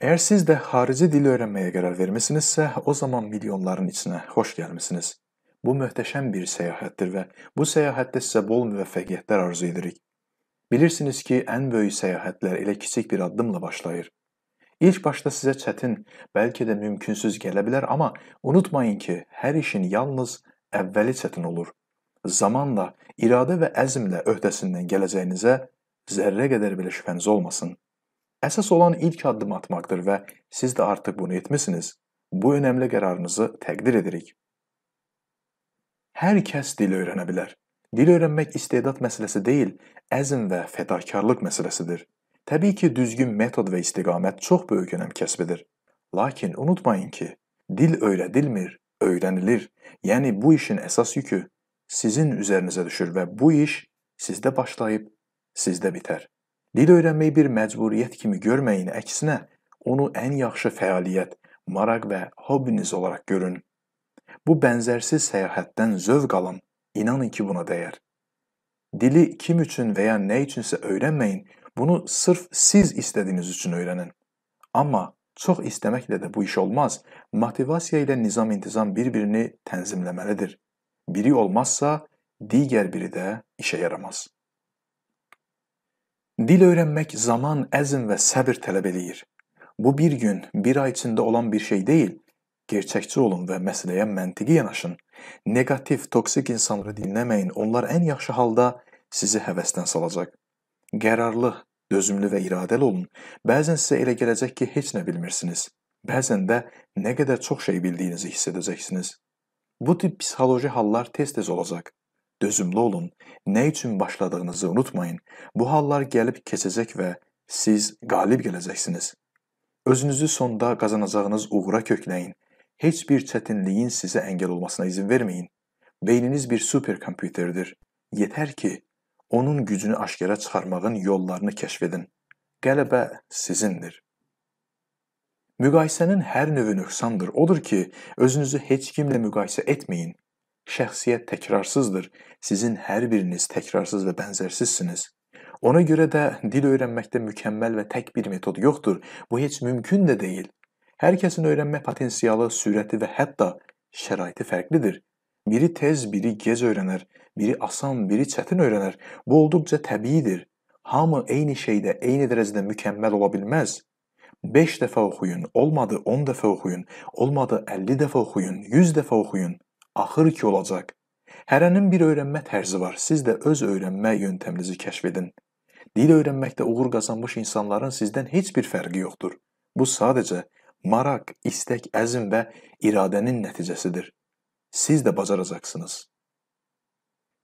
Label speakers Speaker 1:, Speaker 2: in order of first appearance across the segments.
Speaker 1: Eğer siz de harici dili öğrenmeye karar vermişsinizsə, o zaman milyonların içinə xoş gəlmisiniz. Bu möhtəşəm bir səyahətdir və bu səyahətdə sizə bol müvəffəqiyyətlər arzu edirik. Bilirsiniz ki, ən böyük səyahətlər elə kiçik bir addımla başlayır. İlk başda sizə çətin, bəlkə də mümkünsüz gələ bilər, amma unutmayın ki, hər işin yalnız əvvəli çətin olur. Zamanla, iradə və əzmlə öhdəsindən gələcəyinizə zərrə qədər belə şübhəniz olmasın. Əsas olan ilk addım atmaqdır və siz də artıq bunu etmisiniz. Bu önəmli qərarınızı təqdir edirik. Hər kəs dil öyrənə bilər. Dil öyrənmək istedad məsələsi deyil, əzm və fədakarlıq məsələsidir. Təbii ki, düzgün metod və istiqamət çox böyük önəm kəsb edir. Lakin unutmayın ki, dil öyrədilmir, öyrənilir. Yəni bu işin əsas yükü sizin üzərinizə düşür və bu iş sizdə başlayıb, sizdə bitər. Dil öyrənmək bir məcburiyyət kimi görməyin, əksinə onu ən yaxşı fəaliyyət, maraq və hobiniz olaraq görün. Bu bənzərsiz səyahətdən zövq alın, inanın ki, buna dəyər. Dili kim üçün və ya nə üçünsə öyrənməyin, bunu sırf siz istədiyiniz üçün öyrənin. Amma çox istəməklə də bu iş olmaz. Motivasiya ilə nizam-intizam bir-birini tənzimləməlidir. Biri olmazsa, digər biri də işə yaramaz. Dil öyrənmək zaman, əzm və səbr tələb eləyir. Bu bir gün, bir ay içində olan bir şey deyil. Gerçəkçi olun və məsələyə məntiqi yanaşın. Negativ, toksik insanları dinləməyin. Onlar ən yaxşı halda sizi həvəsdən salacaq. Qərarlı, dözümlü və iradəli olun. Bəzən sizə elə gələcək ki, heç nə bilmirsiniz. Bəzən də nə qədər çox şey bildiyinizi hiss edəcəksiniz. Bu tip psixoloji hallar tez-tez olacaq. Dözümlü olun, nə üçün başladığınızı unutmayın. Bu hallar gəlib keçəcək və siz qalib gələcəksiniz. Özünüzü sonda qazanacağınız uğura kökləyin. Heç bir çətinliyin sizə əngəl olmasına izin verməyin. Beyniniz bir superkompüterdir. Yetər ki, onun gücünü aşkara çıxarmağın yollarını kəşf edin. Qələbə sizindir. Müqayisənin hər növü nöqsandır. Odur ki, özünüzü heç kimlə müqayisə etməyin. Şəxsiyyət təkrarsızdır. Sizin hər biriniz təkrarsız və bənzərsizsiniz. Ona görə də dil öyrənməkdə mükəmməl və tək bir metod yoxdur. Bu heç mümkün də deyil. Hər kəsin öyrənmə potensialı, sürəti və hətta şəraiti fərqlidir. Biri tez, biri gec öyrənər, biri asan, biri çətin öyrənər. Bu olduqca təbiidir. Hamı eyni şeydə, eyni dərəcədə mükəmməl ola bilməz. 5 dəfə oxuyun, olmadı 10 dəfə oxuyun, olmadı 50 dəfə oxuyun, 100 dəfə oxuyun axır ki olacaq. Hərənin bir öyrənmə tərzi var. Siz də öz öyrənmə yöntəminizi kəşf edin. Dil öyrənməkdə uğur qazanmış insanların sizdən heç bir fərqi yoxdur. Bu sadəcə maraq, istək, əzm və iradənin nəticəsidir. Siz də bacaracaqsınız.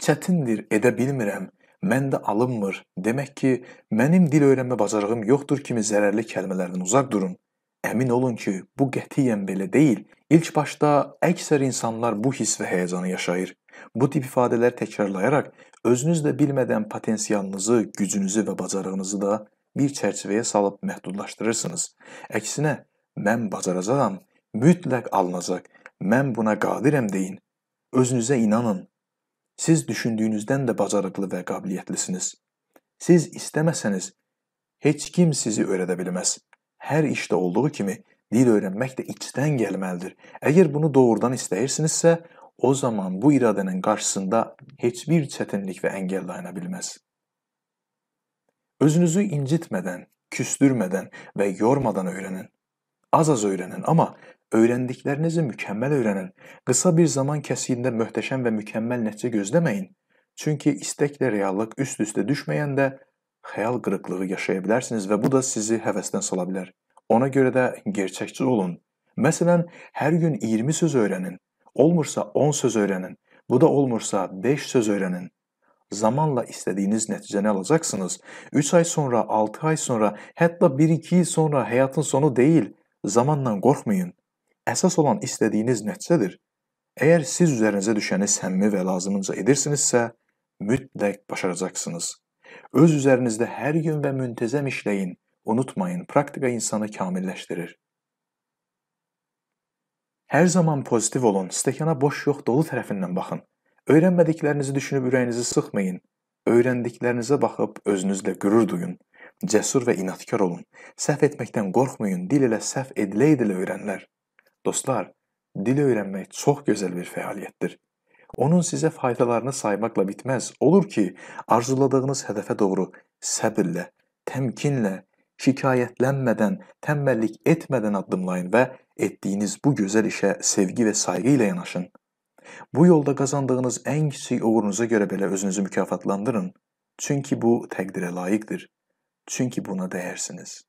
Speaker 1: Çətindir, edə bilmirəm, məndə alınmır. Demək ki, mənim dil öyrənmə bacarığım yoxdur kimi zərərli kəlmələrdən uzaq durun. Əmin olun ki, bu qətiyyən belə deyil. İlk başda əksər insanlar bu hiss və həyəcanı yaşayır. Bu tip ifadələr təkrarlayaraq özünüz də bilmədən potensialınızı, gücünüzü və bacarığınızı da bir çərçivəyə salıb məhdudlaşdırırsınız. Əksinə, mən bacaracağam, mütləq alınacaq, mən buna qadirəm deyin. Özünüzə inanın. Siz düşündüyünüzdən də bacarıqlı və qabiliyyətlisiniz. Siz istəməsəniz, heç kim sizi öyrədə bilməz.'' Hər işdə olduğu kimi dil öyrənmək də içdən gəlməlidir. Əgər bunu doğrudan istəyirsinizsə, o zaman bu iradənin qarşısında heç bir çətinlik və əngəl dayana bilməz. Özünüzü incitmədən, küstürmədən və yormadan öyrənin. Az-az öyrənin, amma öyrəndiklərinizi mükəmməl öyrənin. Qısa bir zaman kəsiyində möhtəşəm və mükəmməl nəticə gözləməyin. Çünki istəklə reallıq üst-üstə düşməyəndə xəyal qırıqlığı yaşaya bilərsiniz və bu da sizi həvəsdən sala bilər. Ona görə də gerçəkçi olun. Məsələn, hər gün 20 söz öyrənin. Olmursa 10 söz öyrənin. Bu da olmursa 5 söz öyrənin. Zamanla istədiyiniz nəticəni alacaqsınız. 3 ay sonra, 6 ay sonra, hətta 1-2 il sonra həyatın sonu deyil. Zamandan qorxmayın. Əsas olan istədiyiniz nəticədir. Əgər siz üzərinizə düşəni səmimi və lazımınca edirsinizsə, mütləq başaracaqsınız. Öz üzerinizde her gün ve müntezem işleyin. Unutmayın, praktika insanı kamilleştirir. Hər zaman pozitiv olun, stəkana boş yox, dolu tərəfindən baxın. Öyrənmədiklərinizi düşünüb ürəyinizi sıxmayın. Öyrəndiklərinizə baxıb özünüzlə qürür duyun. Cəsur və inadkar olun. Səhv etməkdən qorxmayın, dil ilə səhv edilə-edilə öyrənlər. Dostlar, dil öyrənmək çox gözəl bir fəaliyyətdir onun sizə faydalarını saymaqla bitməz. Olur ki, arzuladığınız hədəfə doğru səbirlə, təmkinlə, şikayətlənmədən, tənbəllik etmədən addımlayın və etdiyiniz bu gözəl işə sevgi və sayğı ilə yanaşın. Bu yolda qazandığınız ən kiçik uğurunuza görə belə özünüzü mükafatlandırın. Çünki bu təqdirə layiqdir. Çünki buna dəyərsiniz.